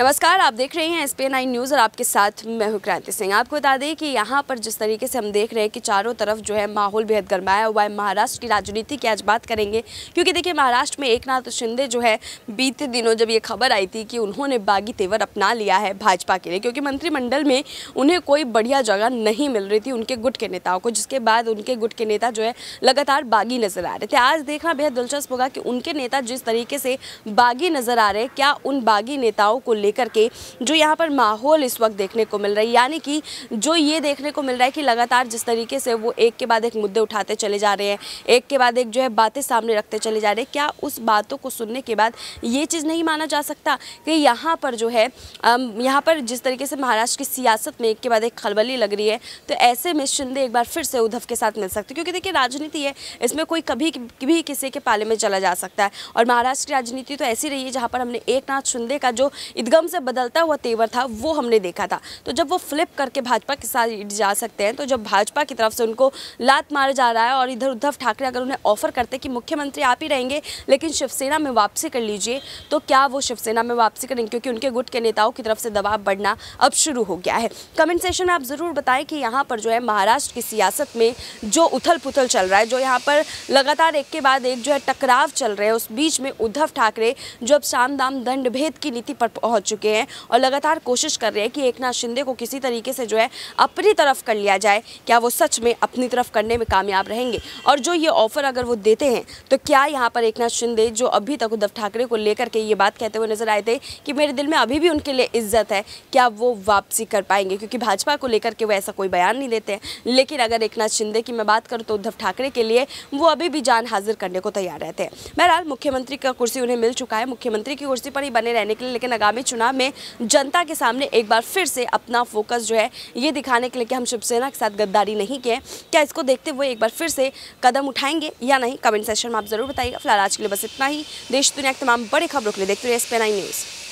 नमस्कार आप देख रहे हैं एस पी नाइन न्यूज़ और आपके साथ मैं हूँ क्रांति सिंह आपको बता दें कि यहाँ पर जिस तरीके से हम देख रहे हैं कि चारों तरफ जो है माहौल बेहद गर्माया हुआ है महाराष्ट्र की राजनीति की आज बात करेंगे क्योंकि देखिए महाराष्ट्र में एक नाथ शिंदे जो है बीते दिनों जब ये खबर आई थी कि उन्होंने बागी तेवर अपना लिया है भाजपा के लिए क्योंकि मंत्रिमंडल में उन्हें कोई बढ़िया जगह नहीं मिल रही थी उनके गुट के नेताओं को जिसके बाद उनके गुट के नेता जो है लगातार बागी नजर आ रहे थे आज देखना बेहद दिलचस्प होगा कि उनके नेता जिस तरीके से बागी नजर आ रहे क्या उन बागी नेताओं को ले लेकर के जो यहाँ पर माहौल इस वक्त देखने को मिल रहा है यानी कि जो ये देखने को मिल रहा है कि लगातार जिस तरीके से वो एक के बाद एक मुद्दे उठाते चले जा रहे हैं एक के बाद एक जो है बातें सामने रखते चले जा रहे हैं क्या उस बातों को सुनने के बाद ये चीज़ नहीं माना जा सकता कि यहाँ पर जो है यहाँ पर जिस तरीके से महाराष्ट्र की सियासत में एक के बाद एक खलबली लग रही है तो ऐसे में शिंदे एक बार फिर से उद्धव के साथ मिल सकते क्योंकि देखिए राजनीति है इसमें कोई कभी भी किसी के पाले में चला जा सकता है और महाराष्ट्र की राजनीति तो ऐसी रही है जहाँ पर हमने एक नाथ शिंदे का जो ईदगाह एकदम से बदलता हुआ तेवर था वो हमने देखा था तो जब वो फ्लिप करके भाजपा के साथ जा सकते हैं तो जब भाजपा की तरफ से उनको लात मारा जा रहा है और इधर उद्धव ठाकरे अगर उन्हें ऑफर करते कि मुख्यमंत्री आप ही रहेंगे लेकिन शिवसेना में वापसी कर लीजिए तो क्या वो शिवसेना में वापसी करेंगे क्योंकि उनके गुट के नेताओं की तरफ से दबाव बढ़ना अब शुरू हो गया है कमेंट सेशन में आप ज़रूर बताएं कि यहाँ पर जो है महाराष्ट्र की सियासत में जो उथल पुथल चल रहा है जो यहाँ पर लगातार एक के बाद एक जो है टकराव चल रहे हैं उस बीच में उद्धव ठाकरे जो अब शाम दाम दंड भेद की नीति पर पहुँच चुके हैं और लगातार कोशिश कर रहे हैं कि एक नाथ शिंदे को किसी तरीके से जो है अपनी तरफ कर लिया जाए क्या वो सच में अपनी तरफ करने में कामयाब रहेंगे और जो ये ऑफर अगर वो देते हैं तो क्या यहाँ पर एक नाथ शिंदे जो अभी तक उद्धव ठाकरे को लेकर के ये बात कहते हुए नजर आए थे कि मेरे दिल में अभी भी उनके लिए इज्जत है क्या वो वापसी कर पाएंगे क्योंकि भाजपा को लेकर के वो ऐसा कोई बयान नहीं देते हैं लेकिन अगर एक शिंदे की मैं बात करूँ तो उद्धव ठाकरे के लिए वो अभी भी जान हाजिर करने को तैयार रहते हैं बहरहाल मुख्यमंत्री का कुर्सी उन्हें मिल चुका है मुख्यमंत्री की कुर्सी पर ही बने रहने के लिए लेकिन आगामी चुनाव चुनाव में जनता के सामने एक बार फिर से अपना फोकस जो है ये दिखाने के लिए कि हम शिवसेना के साथ गद्दारी नहीं किए क्या इसको देखते हुए एक बार फिर से कदम उठाएंगे या नहीं कमेंट सेशन में आप जरूर बताइएगा फिलहाल आज के लिए बस इतना ही देश दुनिया के तमाम बड़ी खबरों के लिए देखते रहिए एस न्यूज़